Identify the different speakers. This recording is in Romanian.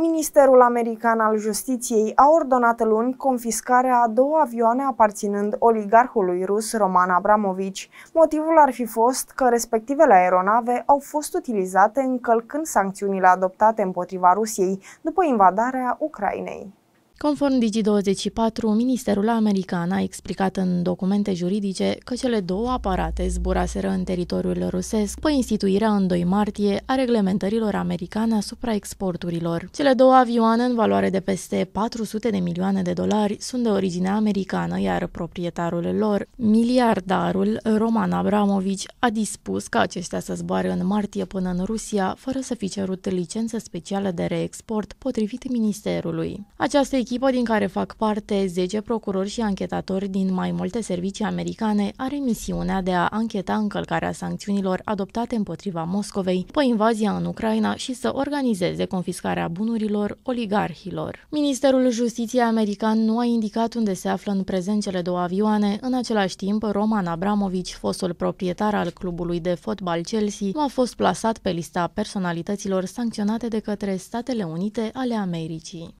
Speaker 1: Ministerul American al Justiției a ordonat luni confiscarea a două avioane aparținând oligarhului rus Roman Abramovici. Motivul ar fi fost că respectivele aeronave au fost utilizate încălcând sancțiunile adoptate împotriva Rusiei după invadarea Ucrainei.
Speaker 2: Conform Digi24, Ministerul American a explicat în documente juridice că cele două aparate zburaseră în teritoriul rusesc pe instituirea în 2 martie a reglementărilor americane asupra exporturilor. Cele două avioane, în valoare de peste 400 de milioane de dolari, sunt de origine americană, iar proprietarul lor, miliardarul Roman Abramovici, a dispus ca acestea să zboare în martie până în Rusia, fără să fi cerut licență specială de reexport, potrivit Ministerului. Această echipă din care fac parte 10 procurori și anchetatori din mai multe servicii americane are misiunea de a ancheta încălcarea sancțiunilor adoptate împotriva Moscovei pe invazia în Ucraina și să organizeze confiscarea bunurilor oligarhilor. Ministerul Justiției american nu a indicat unde se află în prezent cele două avioane. În același timp, Roman Abramovici, fostul proprietar al clubului de fotbal Chelsea, nu a fost plasat pe lista personalităților sancționate de către Statele Unite ale Americii.